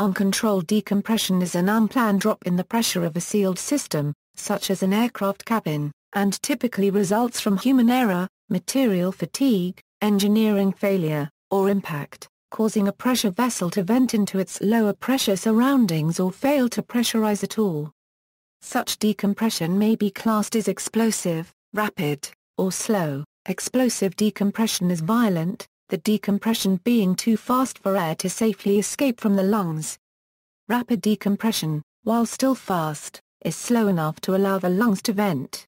Uncontrolled decompression is an unplanned drop in the pressure of a sealed system, such as an aircraft cabin, and typically results from human error, material fatigue, engineering failure, or impact, causing a pressure vessel to vent into its lower pressure surroundings or fail to pressurize at all. Such decompression may be classed as explosive, rapid, or slow. Explosive decompression is violent, the decompression being too fast for air to safely escape from the lungs. Rapid decompression, while still fast, is slow enough to allow the lungs to vent.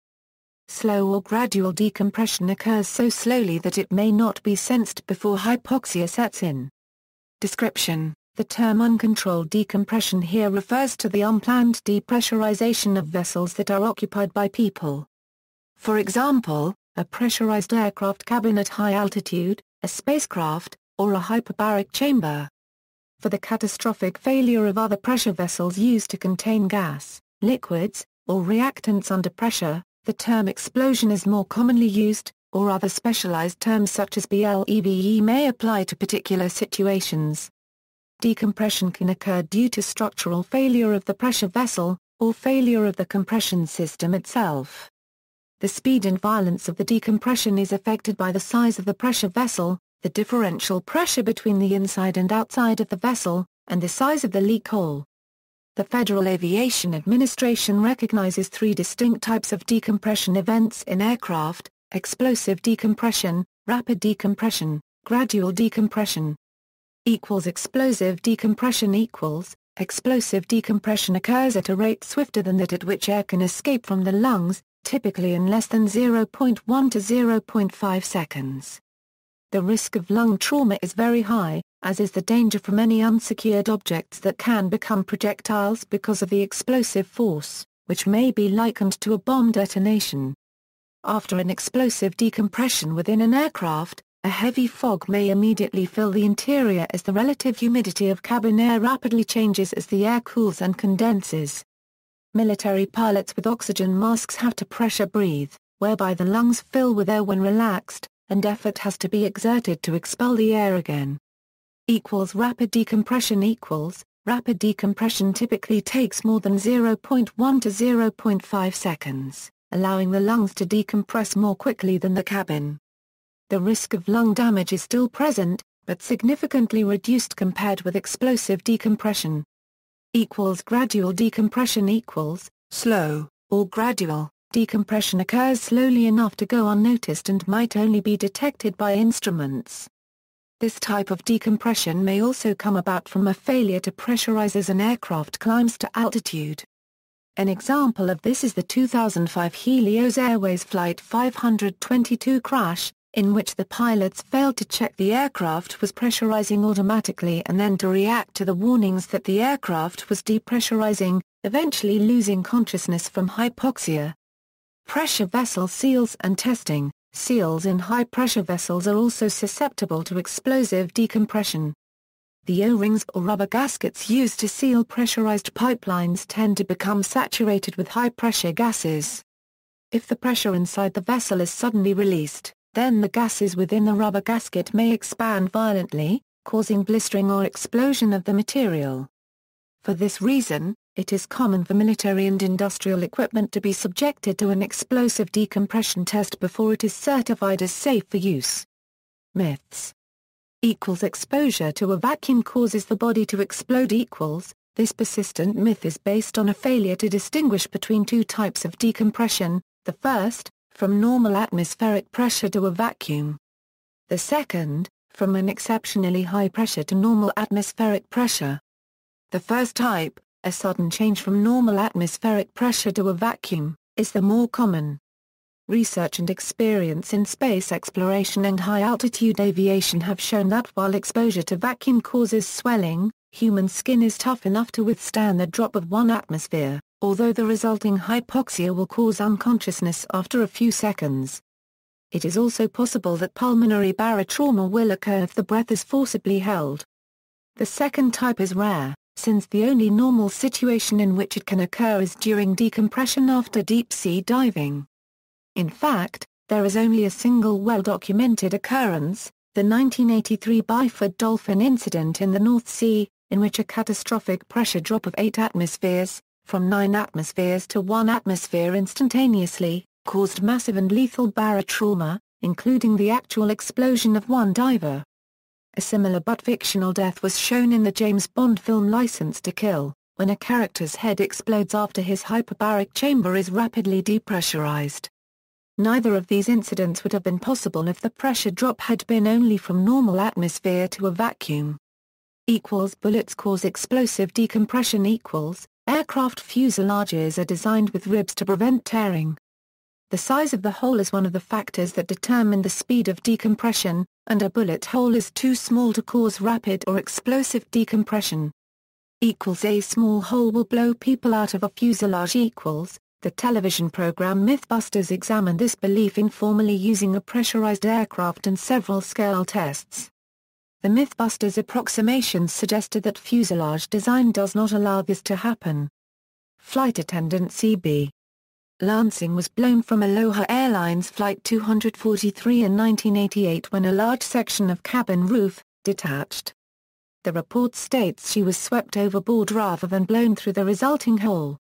Slow or gradual decompression occurs so slowly that it may not be sensed before hypoxia sets in. Description The term uncontrolled decompression here refers to the unplanned depressurization of vessels that are occupied by people. For example, a pressurized aircraft cabin at high altitude, a spacecraft, or a hyperbaric chamber. For the catastrophic failure of other pressure vessels used to contain gas, liquids, or reactants under pressure, the term explosion is more commonly used, or other specialized terms such as BLEVE may apply to particular situations. Decompression can occur due to structural failure of the pressure vessel, or failure of the compression system itself. The speed and violence of the decompression is affected by the size of the pressure vessel, the differential pressure between the inside and outside of the vessel, and the size of the leak hole. The Federal Aviation Administration recognizes three distinct types of decompression events in aircraft, explosive decompression, rapid decompression, gradual decompression. Equals explosive decompression equals, explosive decompression occurs at a rate swifter than that at which air can escape from the lungs, typically in less than 0.1 to 0.5 seconds. The risk of lung trauma is very high, as is the danger from any unsecured objects that can become projectiles because of the explosive force, which may be likened to a bomb detonation. After an explosive decompression within an aircraft, a heavy fog may immediately fill the interior as the relative humidity of cabin air rapidly changes as the air cools and condenses. Military pilots with oxygen masks have to pressure breathe, whereby the lungs fill with air when relaxed, and effort has to be exerted to expel the air again. Equals rapid decompression equals, rapid decompression typically takes more than 0.1 to 0.5 seconds, allowing the lungs to decompress more quickly than the cabin. The risk of lung damage is still present, but significantly reduced compared with explosive decompression equals gradual decompression equals, slow, or gradual, decompression occurs slowly enough to go unnoticed and might only be detected by instruments. This type of decompression may also come about from a failure to pressurize as an aircraft climbs to altitude. An example of this is the 2005 Helios Airways Flight 522 crash, in which the pilots failed to check the aircraft was pressurizing automatically and then to react to the warnings that the aircraft was depressurizing, eventually losing consciousness from hypoxia. Pressure vessel seals and testing Seals in high-pressure vessels are also susceptible to explosive decompression. The O-rings or rubber gaskets used to seal pressurized pipelines tend to become saturated with high-pressure gases. If the pressure inside the vessel is suddenly released, then the gases within the rubber gasket may expand violently, causing blistering or explosion of the material. For this reason, it is common for military and industrial equipment to be subjected to an explosive decompression test before it is certified as safe for use. Myths equals exposure to a vacuum causes the body to explode equals, this persistent myth is based on a failure to distinguish between two types of decompression, the first, from normal atmospheric pressure to a vacuum. The second, from an exceptionally high pressure to normal atmospheric pressure. The first type, a sudden change from normal atmospheric pressure to a vacuum, is the more common. Research and experience in space exploration and high-altitude aviation have shown that while exposure to vacuum causes swelling, human skin is tough enough to withstand the drop of one atmosphere although the resulting hypoxia will cause unconsciousness after a few seconds. It is also possible that pulmonary barotrauma will occur if the breath is forcibly held. The second type is rare, since the only normal situation in which it can occur is during decompression after deep-sea diving. In fact, there is only a single well-documented occurrence, the 1983 Byford Dolphin incident in the North Sea, in which a catastrophic pressure drop of 8 atmospheres, from 9 atmospheres to 1 atmosphere instantaneously, caused massive and lethal barotrauma, including the actual explosion of one diver. A similar but fictional death was shown in the James Bond film License to Kill, when a character's head explodes after his hyperbaric chamber is rapidly depressurized. Neither of these incidents would have been possible if the pressure drop had been only from normal atmosphere to a vacuum. Equals bullets cause explosive decompression equals Aircraft fuselages are designed with ribs to prevent tearing. The size of the hole is one of the factors that determine the speed of decompression, and a bullet hole is too small to cause rapid or explosive decompression. Equals a small hole will blow people out of a fuselage equals, the television program Mythbusters examined this belief informally using a pressurized aircraft and several scale tests. The Mythbusters' approximations suggested that fuselage design does not allow this to happen. Flight attendant C.B. Lansing was blown from Aloha Airlines Flight 243 in 1988 when a large section of cabin roof, detached. The report states she was swept overboard rather than blown through the resulting hole.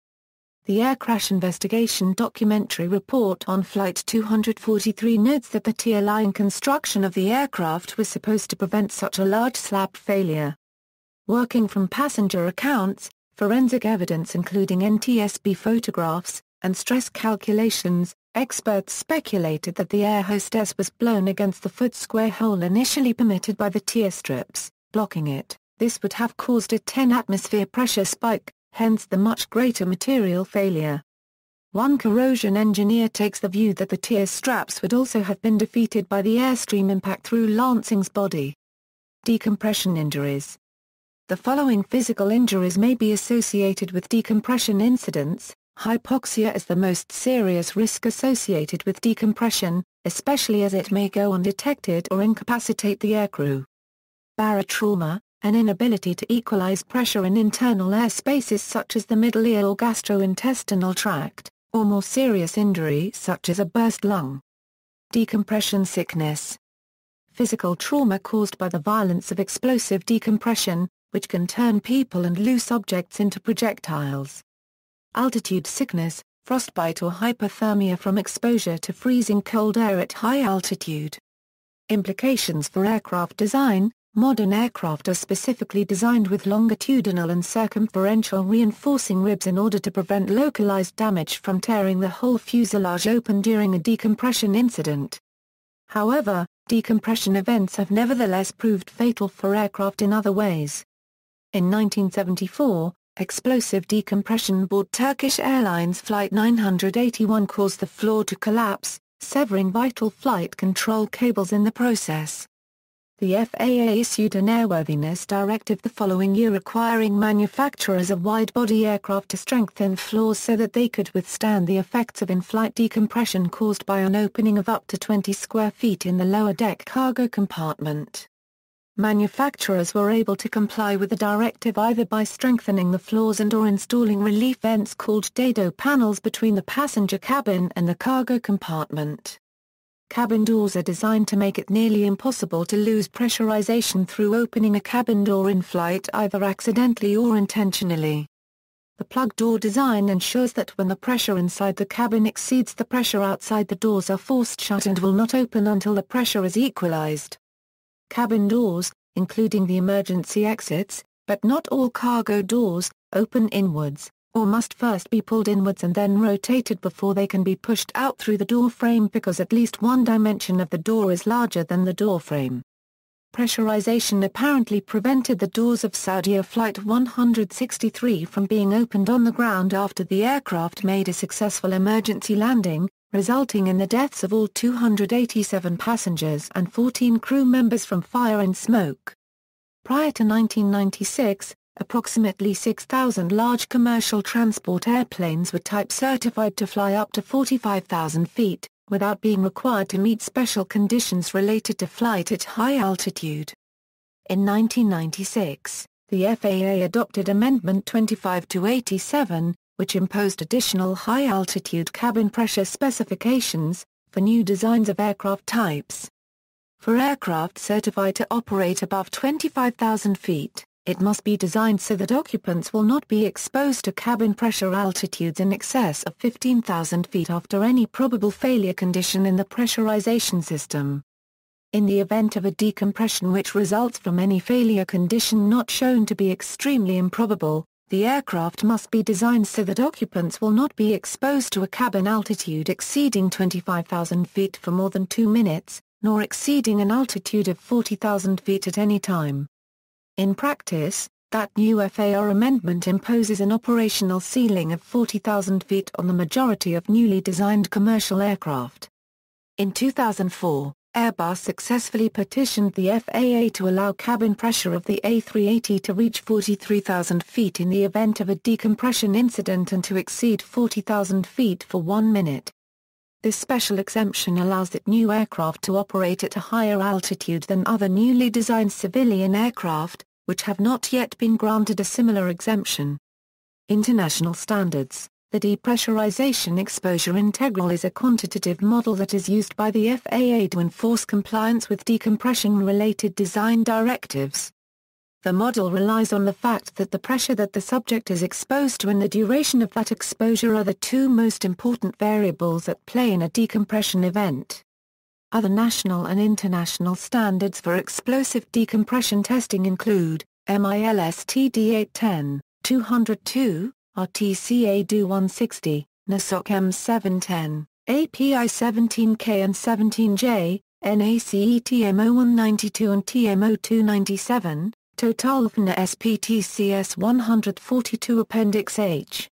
The air crash investigation documentary report on Flight 243 notes that the tier line construction of the aircraft was supposed to prevent such a large slab failure. Working from passenger accounts, forensic evidence including NTSB photographs, and stress calculations, experts speculated that the air hostess was blown against the foot-square hole initially permitted by the tear strips, blocking it. This would have caused a 10 atmosphere pressure spike, hence the much greater material failure. One corrosion engineer takes the view that the tear straps would also have been defeated by the airstream impact through Lansing's body. Decompression injuries The following physical injuries may be associated with decompression incidents, Hypoxia is the most serious risk associated with decompression, especially as it may go undetected or incapacitate the aircrew. Barotrauma, an inability to equalize pressure in internal air spaces such as the middle ear or gastrointestinal tract, or more serious injury such as a burst lung. Decompression sickness. Physical trauma caused by the violence of explosive decompression, which can turn people and loose objects into projectiles. Altitude sickness, frostbite or hypothermia from exposure to freezing cold air at high altitude. Implications for aircraft design, Modern aircraft are specifically designed with longitudinal and circumferential reinforcing ribs in order to prevent localized damage from tearing the whole fuselage open during a decompression incident. However, decompression events have nevertheless proved fatal for aircraft in other ways. In 1974, explosive decompression aboard Turkish Airlines Flight 981 caused the floor to collapse, severing vital flight control cables in the process. The FAA issued an airworthiness directive the following year requiring manufacturers of wide-body aircraft to strengthen floors so that they could withstand the effects of in-flight decompression caused by an opening of up to 20 square feet in the lower deck cargo compartment. Manufacturers were able to comply with the directive either by strengthening the floors and or installing relief vents called dado panels between the passenger cabin and the cargo compartment. Cabin doors are designed to make it nearly impossible to lose pressurization through opening a cabin door in flight either accidentally or intentionally. The plug door design ensures that when the pressure inside the cabin exceeds the pressure outside the doors are forced shut and will not open until the pressure is equalized. Cabin doors, including the emergency exits, but not all cargo doors, open inwards, or must first be pulled inwards and then rotated before they can be pushed out through the door frame because at least one dimension of the door is larger than the door frame. Pressurization apparently prevented the doors of Saudia Flight 163 from being opened on the ground after the aircraft made a successful emergency landing, resulting in the deaths of all 287 passengers and 14 crew members from fire and smoke. Prior to 1996, Approximately 6,000 large commercial transport airplanes were type certified to fly up to 45,000 feet, without being required to meet special conditions related to flight at high altitude. In 1996, the FAA adopted Amendment 25 to 87, which imposed additional high-altitude cabin pressure specifications, for new designs of aircraft types. For aircraft certified to operate above 25,000 feet, it must be designed so that occupants will not be exposed to cabin pressure altitudes in excess of 15,000 feet after any probable failure condition in the pressurization system. In the event of a decompression which results from any failure condition not shown to be extremely improbable, the aircraft must be designed so that occupants will not be exposed to a cabin altitude exceeding 25,000 feet for more than two minutes, nor exceeding an altitude of 40,000 feet at any time. In practice, that new FAR amendment imposes an operational ceiling of 40,000 feet on the majority of newly designed commercial aircraft. In 2004, Airbus successfully petitioned the FAA to allow cabin pressure of the A380 to reach 43,000 feet in the event of a decompression incident and to exceed 40,000 feet for one minute. This special exemption allows that new aircraft to operate at a higher altitude than other newly designed civilian aircraft, which have not yet been granted a similar exemption. International standards The depressurization exposure integral is a quantitative model that is used by the FAA to enforce compliance with decompression-related design directives. The model relies on the fact that the pressure that the subject is exposed to and the duration of that exposure are the two most important variables at play in a decompression event. Other national and international standards for explosive decompression testing include MILSTD 810, 202, RTCA DU 160, NASOC M 710, API 17K and 17J, NACE TMO 192 and TMO 297, Totalfna SPTCS 142 Appendix H.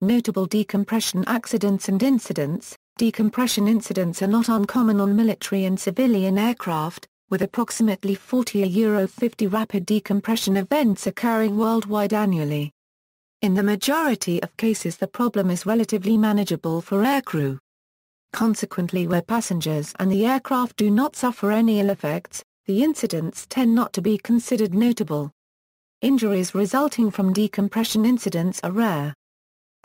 Notable decompression accidents and incidents Decompression incidents are not uncommon on military and civilian aircraft, with approximately 40 a Euro 50 rapid decompression events occurring worldwide annually. In the majority of cases the problem is relatively manageable for aircrew. Consequently where passengers and the aircraft do not suffer any ill effects, the incidents tend not to be considered notable. Injuries resulting from decompression incidents are rare.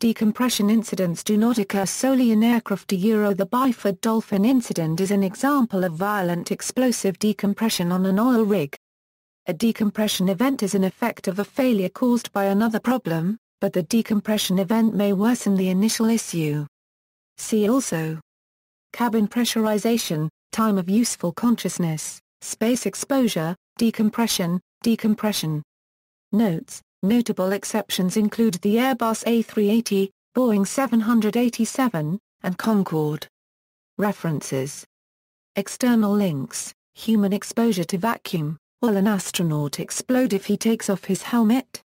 Decompression incidents do not occur solely in aircraft. Euro The Byford Dolphin incident is an example of violent explosive decompression on an oil rig. A decompression event is an effect of a failure caused by another problem, but the decompression event may worsen the initial issue. See also Cabin pressurization, time of useful consciousness, space exposure, decompression, decompression. Notes Notable exceptions include the Airbus A380, Boeing 787, and Concorde. References External links Human exposure to vacuum Will an astronaut explode if he takes off his helmet?